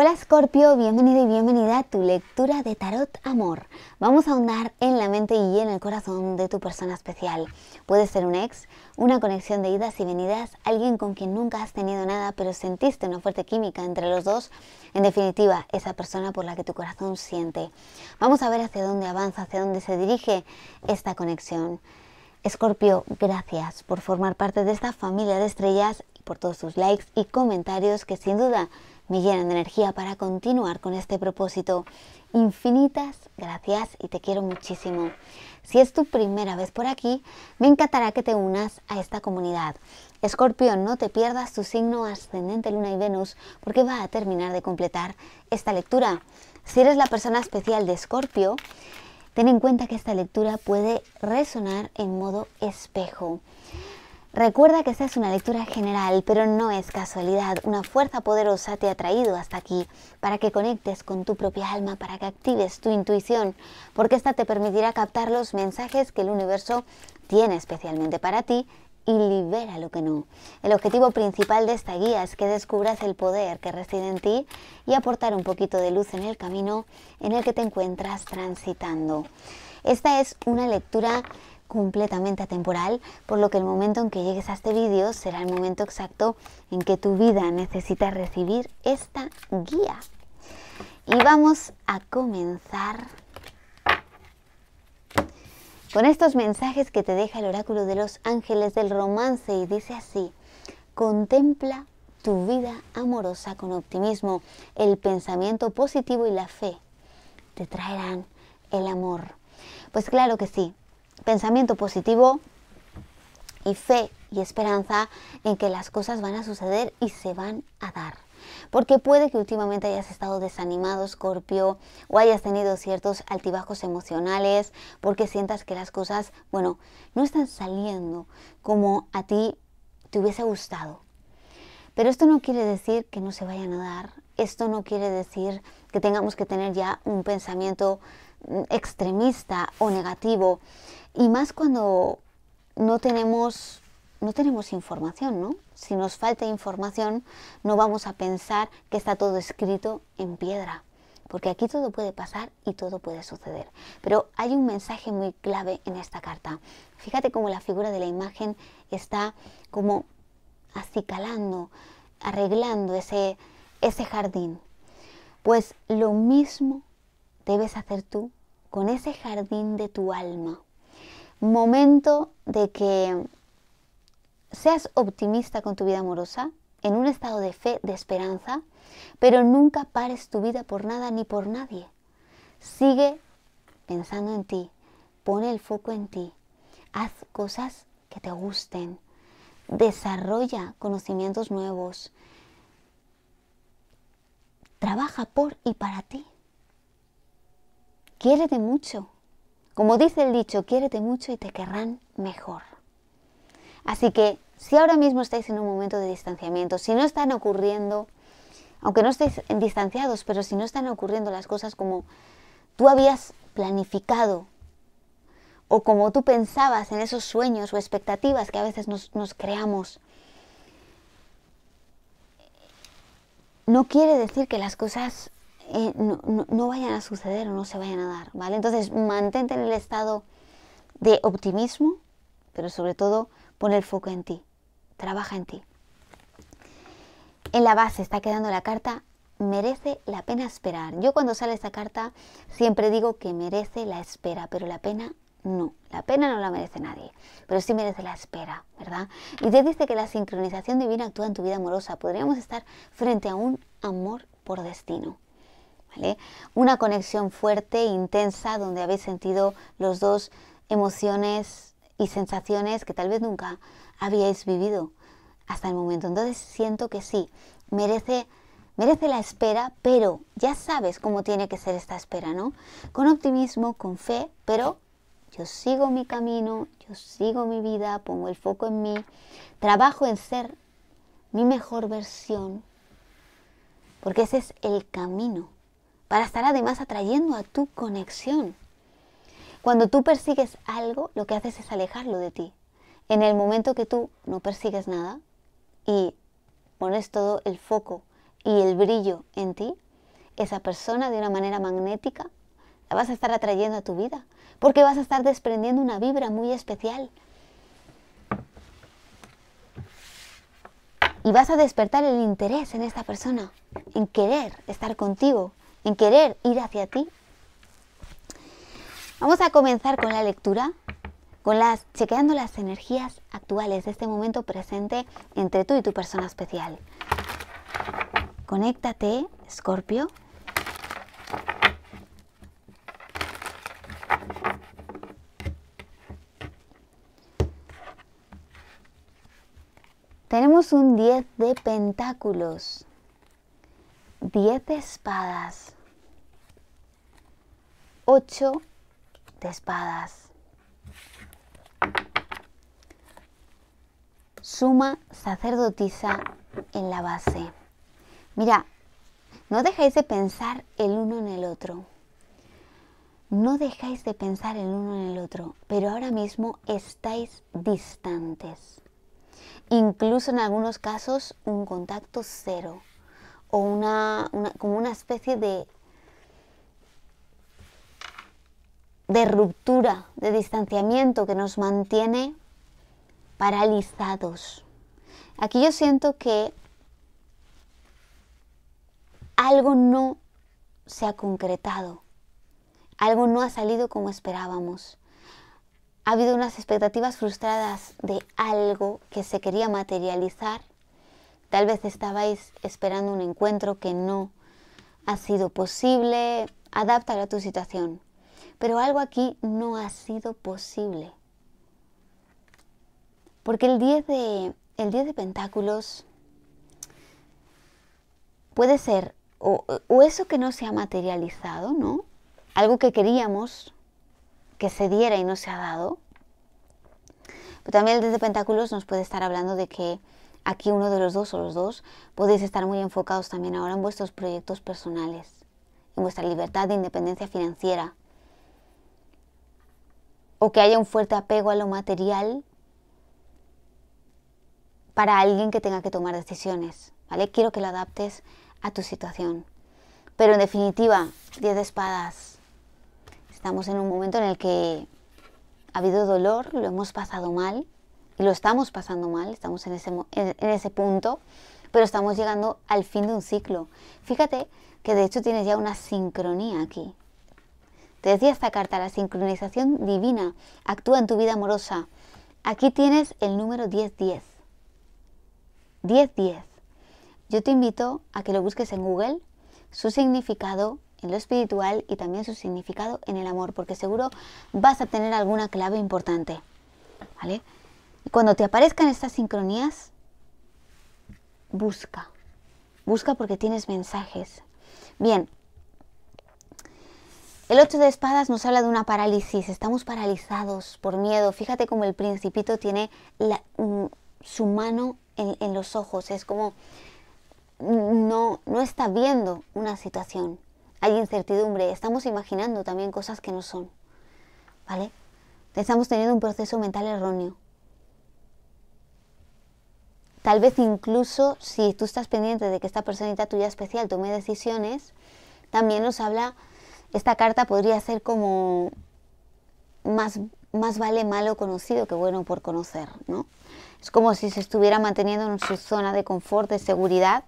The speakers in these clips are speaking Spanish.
Hola Scorpio, bienvenido y bienvenida a tu lectura de Tarot Amor. Vamos a ahondar en la mente y en el corazón de tu persona especial. Puede ser un ex, una conexión de idas y venidas, alguien con quien nunca has tenido nada pero sentiste una fuerte química entre los dos, en definitiva, esa persona por la que tu corazón siente. Vamos a ver hacia dónde avanza, hacia dónde se dirige esta conexión. Scorpio, gracias por formar parte de esta familia de estrellas, y por todos tus likes y comentarios que sin duda me llenan de energía para continuar con este propósito. Infinitas gracias y te quiero muchísimo. Si es tu primera vez por aquí, me encantará que te unas a esta comunidad. Escorpión, no te pierdas tu signo ascendente Luna y Venus porque va a terminar de completar esta lectura. Si eres la persona especial de Escorpio, ten en cuenta que esta lectura puede resonar en modo espejo. Recuerda que esta es una lectura general, pero no es casualidad. Una fuerza poderosa te ha traído hasta aquí para que conectes con tu propia alma, para que actives tu intuición, porque esta te permitirá captar los mensajes que el universo tiene especialmente para ti y libera lo que no. El objetivo principal de esta guía es que descubras el poder que reside en ti y aportar un poquito de luz en el camino en el que te encuentras transitando. Esta es una lectura completamente atemporal, por lo que el momento en que llegues a este vídeo será el momento exacto en que tu vida necesita recibir esta guía. Y vamos a comenzar con estos mensajes que te deja el oráculo de los ángeles del romance y dice así, contempla tu vida amorosa con optimismo, el pensamiento positivo y la fe te traerán el amor. Pues claro que sí, pensamiento positivo y fe y esperanza en que las cosas van a suceder y se van a dar. Porque puede que últimamente hayas estado desanimado, Scorpio, o hayas tenido ciertos altibajos emocionales, porque sientas que las cosas, bueno, no están saliendo como a ti te hubiese gustado. Pero esto no quiere decir que no se vayan a dar, esto no quiere decir que tengamos que tener ya un pensamiento mm, extremista o negativo. Y más cuando no tenemos, no tenemos información, ¿no? Si nos falta información, no vamos a pensar que está todo escrito en piedra, porque aquí todo puede pasar y todo puede suceder. Pero hay un mensaje muy clave en esta carta. Fíjate cómo la figura de la imagen está como acicalando, arreglando ese, ese jardín. Pues lo mismo debes hacer tú con ese jardín de tu alma momento de que seas optimista con tu vida amorosa, en un estado de fe, de esperanza, pero nunca pares tu vida por nada ni por nadie. Sigue pensando en ti, pone el foco en ti, haz cosas que te gusten, desarrolla conocimientos nuevos, trabaja por y para ti. Quiérete mucho, como dice el dicho, quiérete mucho y te querrán mejor. Así que si ahora mismo estáis en un momento de distanciamiento, si no están ocurriendo, aunque no estéis distanciados, pero si no están ocurriendo las cosas como tú habías planificado o como tú pensabas en esos sueños o expectativas que a veces nos, nos creamos, no quiere decir que las cosas eh, no, vayan a suceder o no se vayan a dar, ¿vale? Entonces, mantente en el estado de optimismo, pero sobre todo pon el foco en ti, trabaja en ti. En la base está quedando la carta merece la pena esperar. Yo cuando sale esta carta siempre digo que merece la espera, pero la pena no. La pena no la merece nadie, pero sí merece la espera, ¿verdad? Y te dice que la sincronización divina actúa en tu vida amorosa. Podríamos estar frente a un amor por destino. ¿eh? Una conexión fuerte, intensa, donde habéis sentido los dos emociones y sensaciones que tal vez nunca habíais vivido hasta el momento. Entonces siento que sí, merece, merece la espera, pero ya sabes cómo tiene que ser esta espera, ¿no? Con optimismo, con fe, pero yo sigo mi camino, yo sigo mi vida, pongo el foco en mí, trabajo en ser mi mejor versión, porque ese es el camino para estar además atrayendo a tu conexión. Cuando tú persigues algo, lo que haces es alejarlo de ti. En el momento que tú no persigues nada y pones todo el foco y el brillo en ti, esa persona de una manera magnética la vas a estar atrayendo a tu vida, porque vas a estar desprendiendo una vibra muy especial. Y vas a despertar el interés en esta persona, en querer estar contigo, querer ir hacia ti. Vamos a comenzar con la lectura, con las chequeando las energías actuales de este momento presente entre tú y tu persona especial. Conéctate, Escorpio. Tenemos un 10 de pentáculos, 10 de espadas, Ocho de espadas. Suma sacerdotisa en la base. Mira, no dejáis de pensar el uno en el otro. No dejáis de pensar el uno en el otro, pero ahora mismo estáis distantes. Incluso en algunos casos un contacto cero o una como una especie de de ruptura, de distanciamiento que nos mantiene paralizados. Aquí yo siento que algo no se ha concretado, algo no ha salido como esperábamos. Ha habido unas expectativas frustradas de algo que se quería materializar. Tal vez estabais esperando un encuentro que no ha sido posible. Adáptalo a tu situación. Pero algo aquí no ha sido posible. Porque el 10 de, el 10 de Pentáculos puede ser o, eso que no se ha materializado, ¿no? Algo que queríamos que se diera y no se ha dado. Pero también el 10 de Pentáculos nos puede estar hablando de que aquí uno de los dos o los dos podéis estar muy enfocados también ahora en vuestros proyectos personales, en vuestra libertad de independencia financiera, o que haya un fuerte apego a lo material para alguien que tenga que tomar decisiones, ¿vale? Quiero que lo adaptes a tu situación. Pero en definitiva, 10 de espadas. Estamos en un momento en el que ha habido dolor, lo hemos pasado mal y lo estamos pasando mal, estamos en ese, en ese punto, pero estamos llegando al fin de un ciclo. Fíjate que de hecho tienes ya una sincronía aquí, te decía esta carta, la sincronización divina actúa en tu vida amorosa. Aquí tienes el número 1010. 1010. Yo te invito a que lo busques en Google, su significado en lo espiritual y también su significado en el amor, porque seguro vas a tener alguna clave importante. ¿Vale? cuando te aparezcan estas sincronías, busca. Busca porque tienes mensajes. Bien, el 8 de espadas nos habla de una parálisis, estamos paralizados por miedo. Fíjate como el principito tiene mm, su mano en, los ojos, es como no, no está viendo una situación. Hay incertidumbre, estamos imaginando también cosas que no son. ¿Vale? Estamos teniendo un proceso mental erróneo. Tal vez incluso si tú estás pendiente de que esta personita tuya especial tome decisiones, también nos habla esta carta podría ser como más, vale malo conocido que bueno por conocer, ¿no? Es como si se estuviera manteniendo en su zona de confort, de seguridad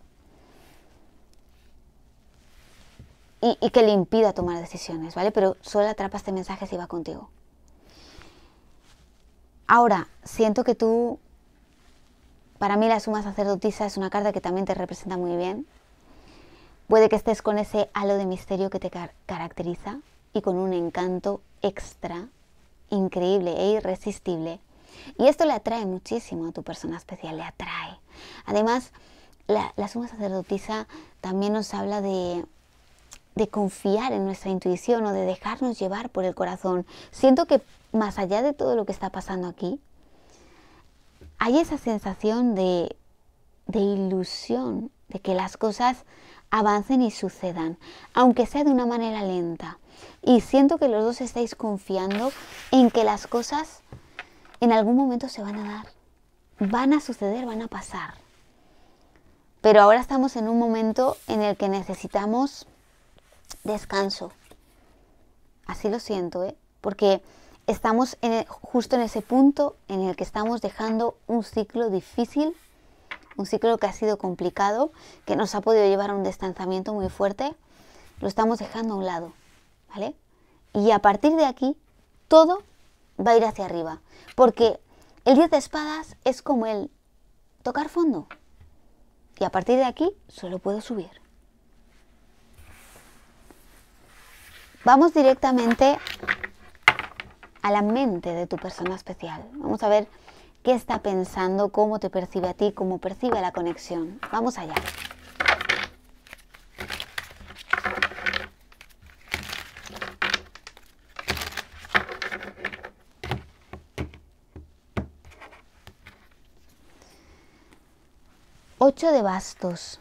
y, que le impida tomar decisiones, ¿vale? Pero solo atrapa este mensaje si va contigo. Ahora, siento que tú, para mí la suma sacerdotisa es una carta que también te representa muy bien, Puede que estés con ese halo de misterio que te caracteriza y con un encanto extra, increíble e irresistible. Y esto le atrae muchísimo a tu persona especial, le atrae. Además, la, suma sacerdotisa también nos habla de, confiar en nuestra intuición o de dejarnos llevar por el corazón. Siento que más allá de todo lo que está pasando aquí, hay esa sensación de, de ilusión, de que las cosas avancen y sucedan, aunque sea de una manera lenta. Y siento que los dos estáis confiando en que las cosas en algún momento se van a dar, van a suceder, van a pasar. Pero ahora estamos en un momento en el que necesitamos descanso. Así lo siento, ¿eh? Porque estamos justo en ese punto en el que estamos dejando un ciclo difícil un ciclo que ha sido complicado, que nos ha podido llevar a un distanciamiento muy fuerte, lo estamos dejando a un lado, ¿vale? Y a partir de aquí, todo va a ir hacia arriba, porque el 10 de espadas es como el tocar fondo. Y a partir de aquí solo puedo subir. Vamos directamente a la mente de tu persona especial. Vamos a ver qué está pensando, cómo te percibe a ti, cómo percibe la conexión. Vamos allá. Ocho de bastos.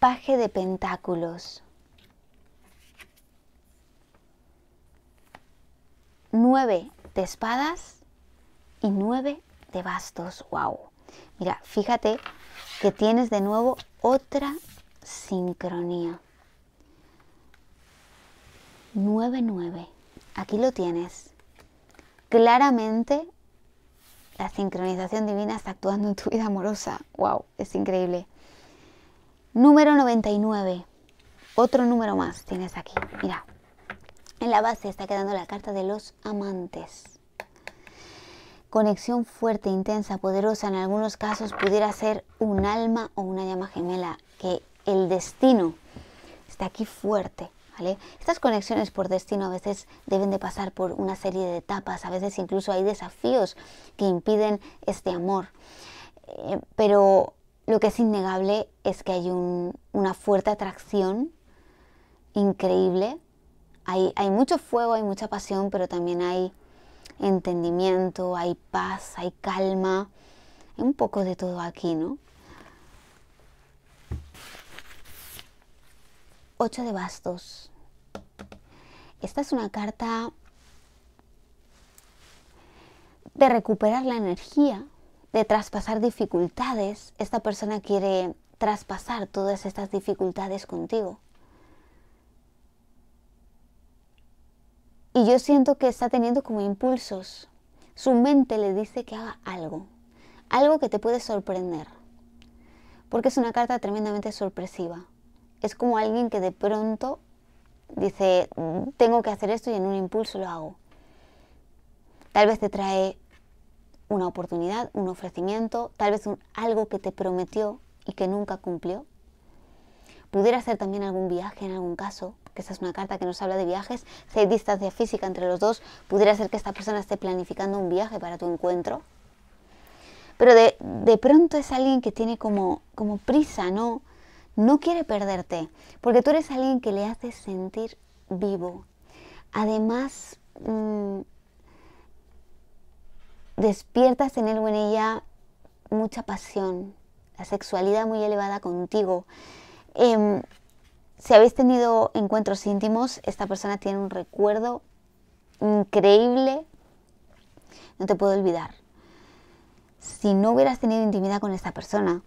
Paje de pentáculos. Nueve de espadas y nueve de bastos. ¡Wow! Mira, fíjate que tienes de nuevo otra sincronía. 9-9. Aquí lo tienes. Claramente la sincronización divina está actuando en tu vida amorosa. ¡Wow! Es increíble. Número 99. Otro número más tienes aquí. Mira. En la base está quedando la carta de los amantes. Conexión fuerte, intensa, poderosa, en algunos casos pudiera ser un alma o una llama gemela, que el destino está aquí fuerte. ¿Vale? Estas conexiones por destino a veces deben de pasar por una serie de etapas, a veces incluso hay desafíos que impiden este amor. Eh, pero lo que es innegable es que hay una fuerte atracción increíble hay, mucho fuego, hay mucha pasión, pero también hay entendimiento, hay paz, hay calma, hay un poco de todo aquí, ¿no? Ocho de bastos. Esta es una carta de recuperar la energía, de traspasar dificultades. Esta persona quiere traspasar todas estas dificultades contigo. Y yo siento que está teniendo como impulsos. Su mente le dice que haga algo, algo que te puede sorprender. Porque es una carta tremendamente sorpresiva. Es como alguien que de pronto dice, tengo que hacer esto y en un impulso lo hago. Tal vez te trae una oportunidad, un ofrecimiento, tal vez algo que te prometió y que nunca cumplió pudiera ser también algún viaje en algún caso, que esta es una carta que nos habla de viajes, si hay distancia física entre los dos, pudiera ser que esta persona esté planificando un viaje para tu encuentro. Pero de, de pronto es alguien que tiene como, como prisa, ¿no? No quiere perderte, porque tú eres alguien que le hace sentir vivo. Además, mm, despiertas en él o en ella mucha pasión, la sexualidad muy elevada contigo. Em, si habéis tenido encuentros íntimos, esta persona tiene un recuerdo increíble. No te puedo olvidar. Si no hubieras tenido intimidad con esta persona,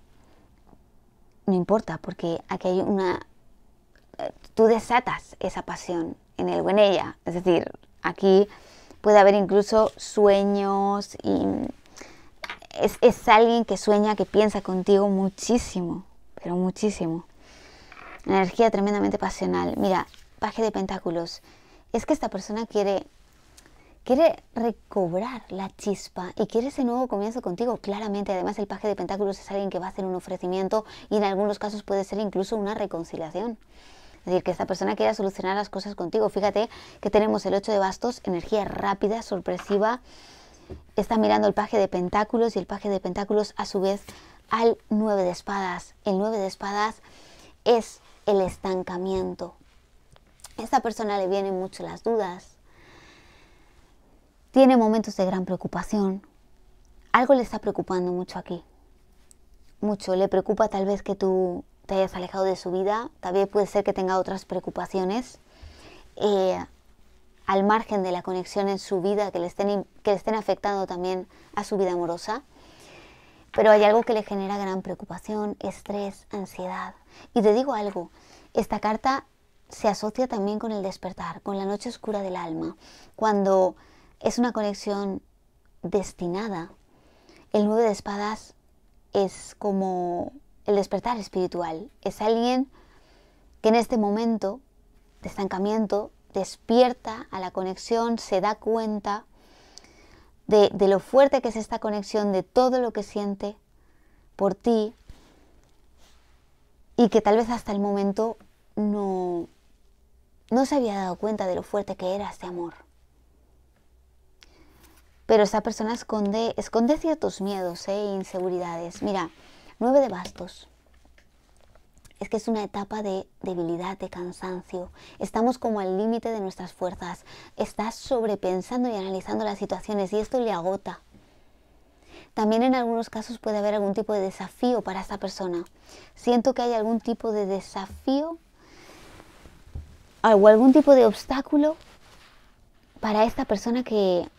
no importa, porque aquí hay una... Eh, tú desatas esa pasión en él o en ella. Es decir, aquí puede haber incluso sueños y es alguien que sueña, que piensa contigo muchísimo, pero muchísimo energía tremendamente pasional. Mira, paje de pentáculos. Es que esta persona quiere, quiere recobrar la chispa y quiere ese nuevo comienzo contigo. Claramente, además el paje de pentáculos es alguien que va a hacer un ofrecimiento y en algunos casos puede ser incluso una reconciliación. Es decir, que esta persona quiera solucionar las cosas contigo. Fíjate que tenemos el 8 de bastos, energía rápida, sorpresiva. Está mirando el paje de pentáculos y el paje de pentáculos a su vez al 9 de espadas. El 9 de espadas es el estancamiento. esta persona le vienen mucho las dudas, tiene momentos de gran preocupación, algo le está preocupando mucho aquí, mucho, le preocupa tal vez que tú te hayas alejado de su vida, también puede ser que tenga otras preocupaciones. Eh, al margen de la conexión en su vida que le estén, que le estén afectando también a su vida amorosa pero hay algo que le genera gran preocupación, estrés, ansiedad. Y te digo algo, esta carta se asocia también con el despertar, con la noche oscura del alma, cuando es una conexión destinada. El nueve de espadas es como el despertar espiritual, es alguien que en este momento de estancamiento despierta a la conexión, se da cuenta de, lo fuerte que es esta conexión, de todo lo que siente por ti y que tal vez hasta el momento no, se había dado cuenta de lo fuerte que era este amor. Pero esa persona esconde, esconde ciertos miedos e inseguridades. Mira, nueve de bastos es que es una etapa de debilidad, de cansancio. Estamos como al límite de nuestras fuerzas. Estás sobrepensando y analizando las situaciones y esto le agota. También en algunos casos puede haber algún tipo de desafío para esta persona. Siento que hay algún tipo de desafío o algún tipo de obstáculo para esta persona que,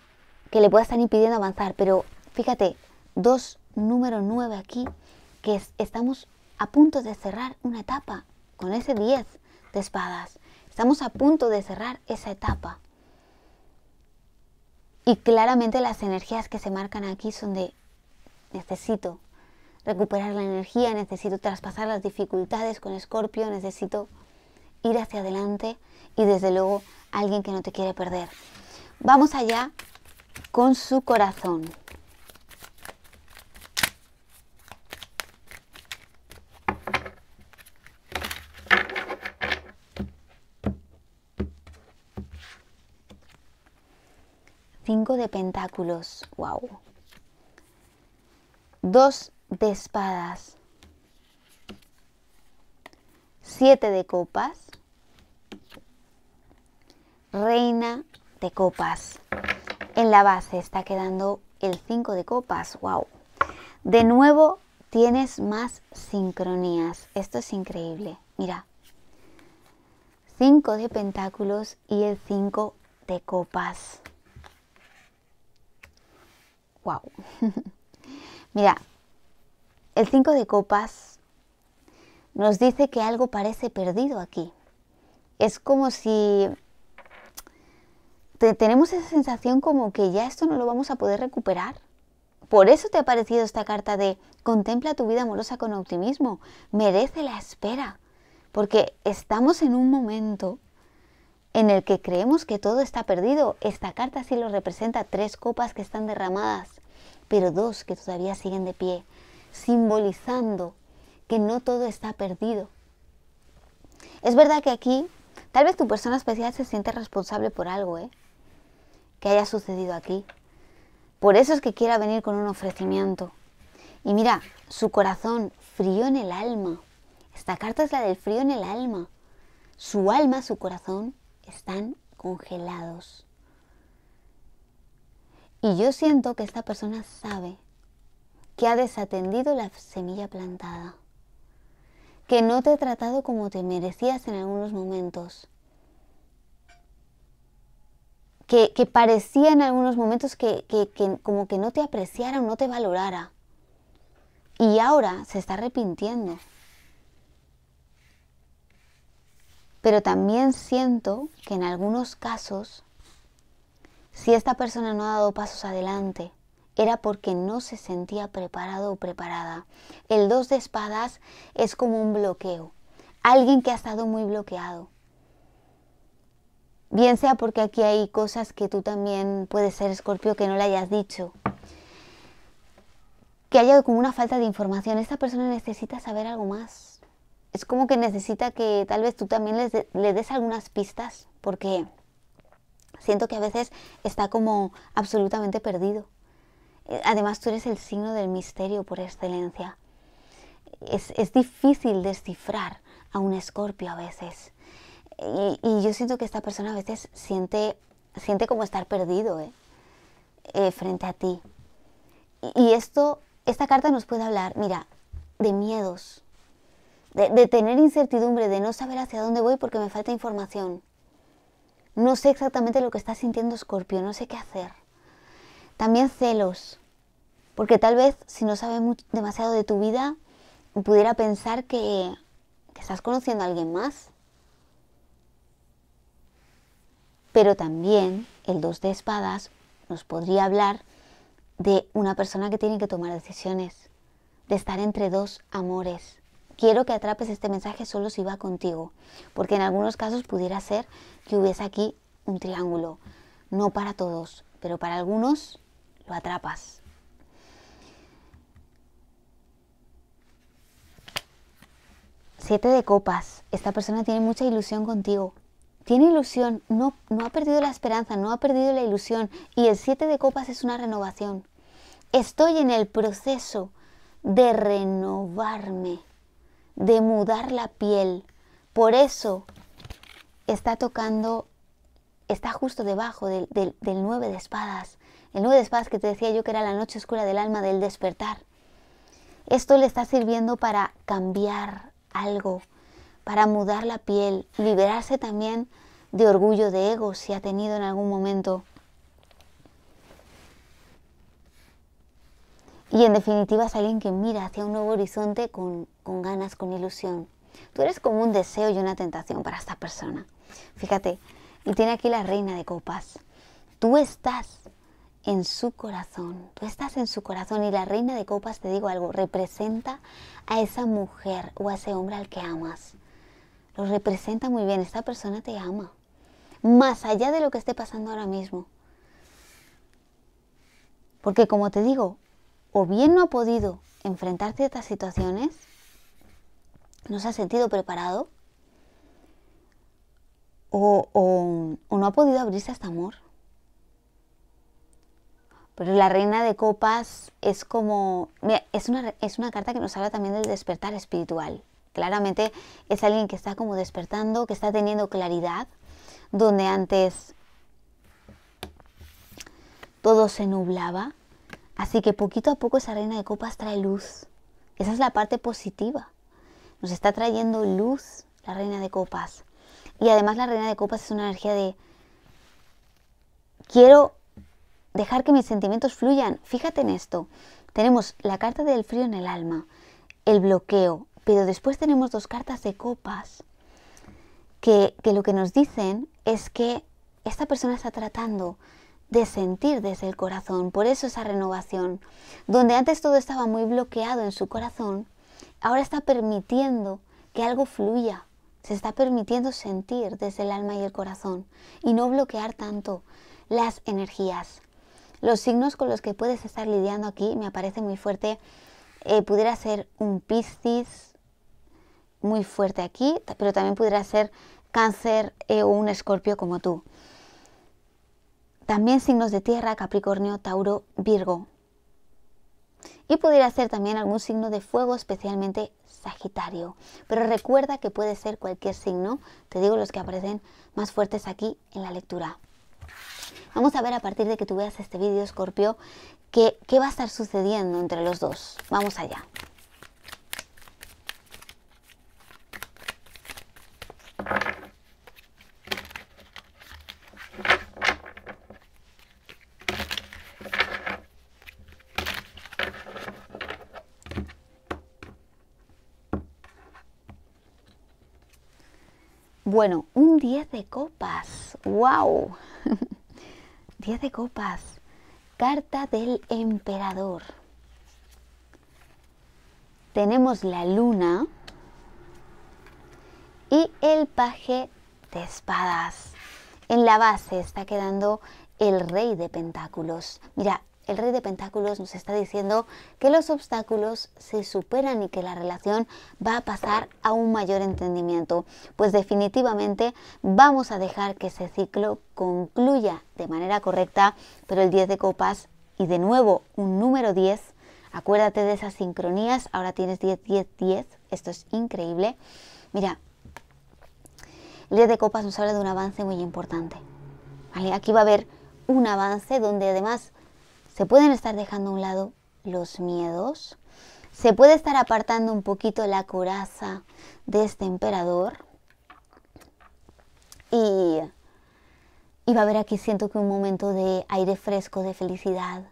le pueda estar impidiendo avanzar. Pero fíjate, dos número nueve aquí, que estamos a punto de cerrar una etapa con ese 10 de espadas. Estamos a punto de cerrar esa etapa. Y claramente las energías que se marcan aquí son de necesito recuperar la energía, necesito traspasar las dificultades con Escorpio, necesito ir hacia adelante y desde luego alguien que no te quiere perder. Vamos allá con su corazón. 5 de pentáculos. Wow. 2 de espadas. 7 de copas. Reina de copas. En la base está quedando el 5 de copas. Wow. De nuevo tienes más sincronías. Esto es increíble. Mira. 5 de pentáculos y el 5 de copas wow. Mira, el 5 de copas nos dice que algo parece perdido aquí. Es como si tenemos esa sensación como que ya esto no lo vamos a poder recuperar. Por eso te ha parecido esta carta de contempla tu vida amorosa con optimismo, merece la espera, porque estamos en un momento en el que creemos que todo está perdido. Esta carta sí lo representa tres copas que están derramadas, pero dos que todavía siguen de pie, simbolizando que no todo está perdido. Es verdad que aquí tal vez tu persona especial se siente responsable por algo, ¿eh? Que haya sucedido aquí. Por eso es que quiera venir con un ofrecimiento. Y mira, su corazón frío en el alma. Esta carta es la del frío en el alma. Su alma, su corazón, están congelados. Y yo siento que esta persona sabe que ha desatendido la semilla plantada, que no te ha tratado como te merecías en algunos momentos, que, parecía en algunos momentos que, que como que no te apreciara o no te valorara. Y ahora se está arrepintiendo. Pero también siento que en algunos casos, si esta persona no ha dado pasos adelante, era porque no se sentía preparado o preparada. El dos de espadas es como un bloqueo. Alguien que ha estado muy bloqueado. Bien sea porque aquí hay cosas que tú también puedes ser escorpio que no le hayas dicho. Que haya como una falta de información. Esta persona necesita saber algo más es como que necesita que tal vez tú también le des algunas pistas, porque siento que a veces está como absolutamente perdido. Eh, además, tú eres el signo del misterio por excelencia. Es, difícil descifrar a un escorpio a veces. Y, yo siento que esta persona a veces siente, siente como estar perdido ¿eh? Eh, frente a ti. Y, y esto, esta carta nos puede hablar, mira, de miedos, de, tener incertidumbre, de no saber hacia dónde voy porque me falta información. No sé exactamente lo que está sintiendo Scorpio, no sé qué hacer. También celos, porque tal vez si no sabe demasiado de tu vida, pudiera pensar que, estás conociendo a alguien más. Pero también el dos de espadas nos podría hablar de una persona que tiene que tomar decisiones, de estar entre dos amores, quiero que atrapes este mensaje solo si va contigo, porque en algunos casos pudiera ser que hubiese aquí un triángulo, no para todos, pero para algunos lo atrapas. Siete de copas. Esta persona tiene mucha ilusión contigo. Tiene ilusión, no, no ha perdido la esperanza, no ha perdido la ilusión. Y el siete de copas es una renovación. Estoy en el proceso de renovarme de mudar la piel. Por eso está tocando, está justo debajo del, nueve 9 de espadas. El 9 de espadas que te decía yo que era la noche oscura del alma, del despertar. Esto le está sirviendo para cambiar algo, para mudar la piel, liberarse también de orgullo, de ego, si ha tenido en algún momento. Y en definitiva es alguien que mira hacia un nuevo horizonte con, ganas, con ilusión. Tú eres como un deseo y una tentación para esta persona. Fíjate, y tiene aquí la reina de copas. Tú estás en su corazón, tú estás en su corazón y la reina de copas, te digo algo, representa a esa mujer o a ese hombre al que amas. Lo representa muy bien, esta persona te ama, más allá de lo que esté pasando ahora mismo. Porque como te digo, o bien no ha podido enfrentar ciertas situaciones, no se ha sentido preparado, o, no ha podido abrirse hasta amor. Pero la reina de copas es como, es, una, es una carta que nos habla también del despertar espiritual. Claramente es alguien que está como despertando, que está teniendo claridad, donde antes todo se nublaba, Así que poquito a poco esa reina de copas trae luz. Esa es la parte positiva. Nos está trayendo luz la reina de copas. Y además la reina de copas es una energía de quiero dejar que mis sentimientos fluyan. Fíjate en esto. Tenemos la carta del frío en el alma, el bloqueo, pero después tenemos dos cartas de copas que, que lo que nos dicen es que esta persona está tratando de sentir desde el corazón. Por eso esa renovación, donde antes todo estaba muy bloqueado en su corazón, ahora está permitiendo que algo fluya. Se está permitiendo sentir desde el alma y el corazón y no bloquear tanto las energías. Los signos con los que puedes estar lidiando aquí me aparece muy fuerte. Eh, pudiera ser un Piscis muy fuerte aquí, pero también pudiera ser cáncer eh, o un escorpio como tú también signos de tierra, Capricornio, Tauro, Virgo. Y pudiera ser también algún signo de fuego, especialmente Sagitario. Pero recuerda que puede ser cualquier signo, te digo los que aparecen más fuertes aquí en la lectura. Vamos a ver a partir de que tú veas este vídeo, Scorpio, qué va a estar sucediendo entre los dos. Vamos allá. Bueno, un 10 de copas. ¡Wow! 10 de copas. Carta del emperador. Tenemos la luna y el paje de espadas. En la base está quedando el rey de pentáculos. Mira, el rey de pentáculos nos está diciendo que los obstáculos se superan y que la relación va a pasar a un mayor entendimiento, pues definitivamente vamos a dejar que ese ciclo concluya de manera correcta, pero el 10 de copas y de nuevo un número 10, acuérdate de esas sincronías, ahora tienes 10, 10, 10, esto es increíble. Mira, el 10 de copas nos habla de un avance muy importante, Aquí va a haber un avance donde además se pueden estar dejando a un lado los miedos, se puede estar apartando un poquito la coraza de este emperador y, y va a haber aquí siento que un momento de aire fresco, de felicidad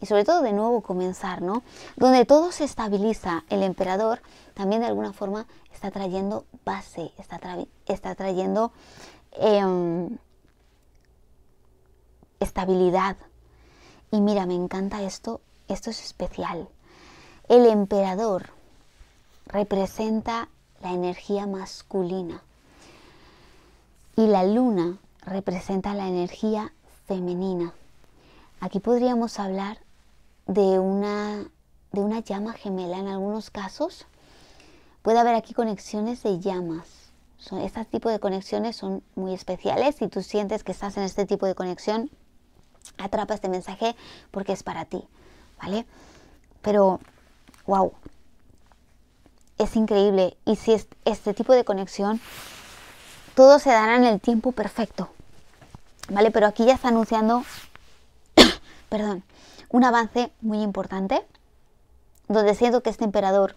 y sobre todo de nuevo comenzar, ¿no? Donde todo se estabiliza, el emperador también de alguna forma está trayendo base, está, trayendo em, estabilidad y mira, me encanta esto, esto es especial. El emperador representa la energía masculina y la luna representa la energía femenina. Aquí podríamos hablar de una, de una llama gemela en algunos casos. Puede haber aquí conexiones de llamas. Son, este tipo de conexiones son muy especiales. Si tú sientes que estás en este tipo de conexión, Atrapa este mensaje porque es para ti, ¿vale? Pero, wow, es increíble. Y si es este tipo de conexión, todo se dará en el tiempo perfecto, ¿vale? Pero aquí ya está anunciando, perdón, un avance muy importante, donde siento que este emperador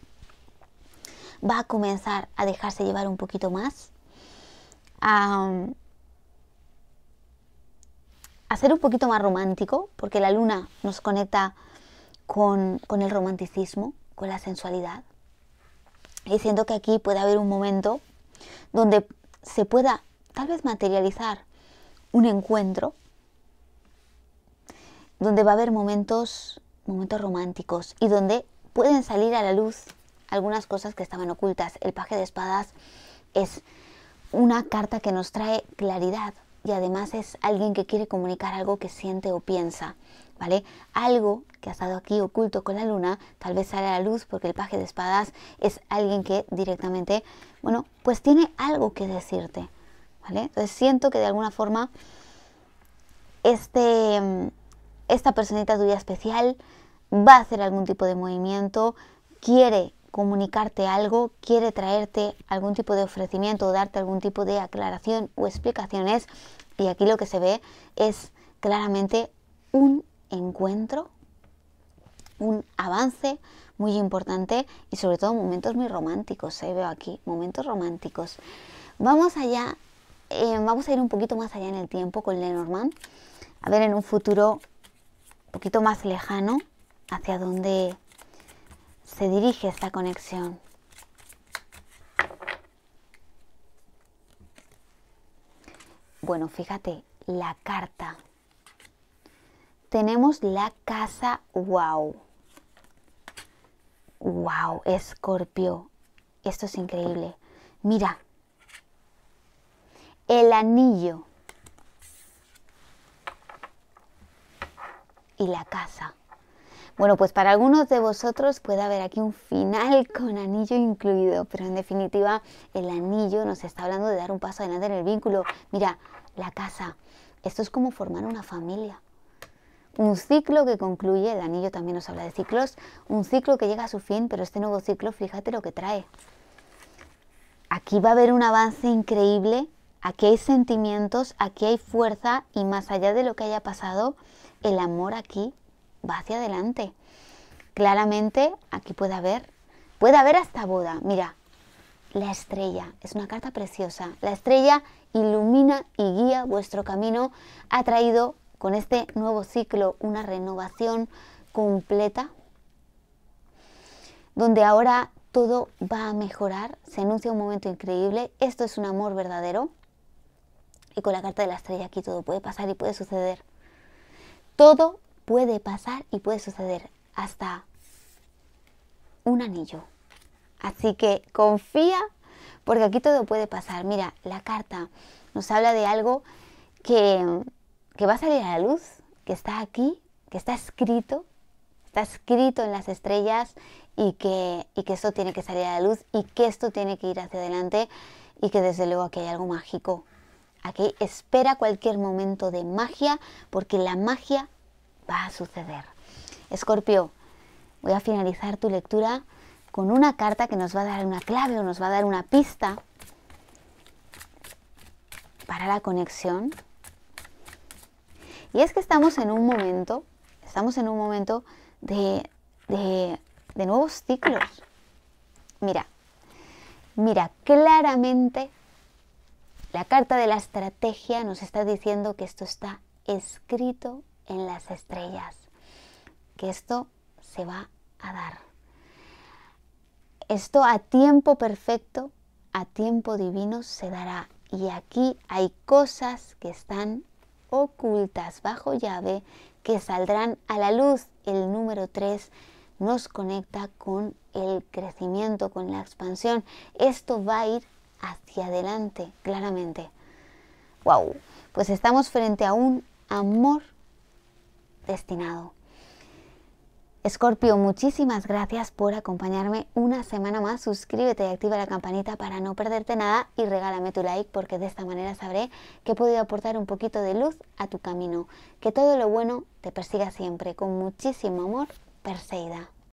va a comenzar a dejarse llevar un poquito más, hacer un poquito más romántico, porque la luna nos conecta con, el romanticismo, con la sensualidad. Y siento que aquí puede haber un momento donde se pueda tal vez materializar un encuentro, donde va a haber momentos, momentos románticos y donde pueden salir a la luz algunas cosas que estaban ocultas. El paje de espadas es una carta que nos trae claridad, y además es alguien que quiere comunicar algo que siente o piensa, ¿vale? Algo que ha estado aquí oculto con la luna, tal vez sale a la luz porque el paje de espadas es alguien que directamente, bueno, pues tiene algo que decirte, ¿vale? Entonces siento que de alguna forma este, esta personita tuya especial va a hacer algún tipo de movimiento, quiere comunicarte algo, quiere traerte algún tipo de ofrecimiento o darte algún tipo de aclaración o explicaciones. Y aquí lo que se ve es claramente un encuentro, un avance muy importante y sobre todo momentos muy románticos. se eh, Veo aquí momentos románticos. Vamos allá, eh, vamos a ir un poquito más allá en el tiempo con Lenormand. A ver en un futuro un poquito más lejano hacia dónde se dirige esta conexión. Bueno, fíjate, la carta. Tenemos la casa wow. Wow, Escorpio. Esto es increíble. Mira. El anillo. Y la casa. Bueno, pues para algunos de vosotros puede haber aquí un final con anillo incluido, pero en definitiva el anillo nos está hablando de dar un paso adelante en el vínculo. Mira, la casa, esto es como formar una familia. Un ciclo que concluye, el anillo también nos habla de ciclos, un ciclo que llega a su fin, pero este nuevo ciclo, fíjate lo que trae. Aquí va a haber un avance increíble, aquí hay sentimientos, aquí hay fuerza y más allá de lo que haya pasado, el amor aquí va hacia adelante. Claramente aquí puede haber, puede haber hasta boda. Mira, la estrella es una carta preciosa. La estrella ilumina y guía vuestro camino. Ha traído con este nuevo ciclo una renovación completa, donde ahora todo va a mejorar. Se anuncia un momento increíble. Esto es un amor verdadero. Y con la carta de la estrella aquí todo puede pasar y puede suceder. Todo puede pasar y puede suceder hasta un anillo. Así que confía porque aquí todo puede pasar. Mira, la carta nos habla de algo que, que va a salir a la luz, que está aquí, que está escrito, está escrito en las estrellas y que, y que esto tiene que salir a la luz y que esto tiene que ir hacia adelante y que desde luego aquí hay algo mágico. Aquí espera cualquier momento de magia porque la magia va a suceder. Escorpio, voy a finalizar tu lectura con una carta que nos va a dar una clave o nos va a dar una pista para la conexión. Y es que estamos en un momento, estamos en un momento de, de nuevos ciclos. Mira, mira, claramente la carta de la estrategia nos está diciendo que esto está escrito en las estrellas, que esto se va a dar. Esto a tiempo perfecto, a tiempo divino se dará. Y aquí hay cosas que están ocultas bajo llave que saldrán a la luz. El número 3 nos conecta con el crecimiento, con la expansión. Esto va a ir hacia adelante, claramente. ¡Wow! Pues estamos frente a un amor destinado. Escorpio, muchísimas gracias por acompañarme una semana más. Suscríbete y activa la campanita para no perderte nada y regálame tu like porque de esta manera sabré que he podido aportar un poquito de luz a tu camino. Que todo lo bueno te persiga siempre. Con muchísimo amor, Perseida.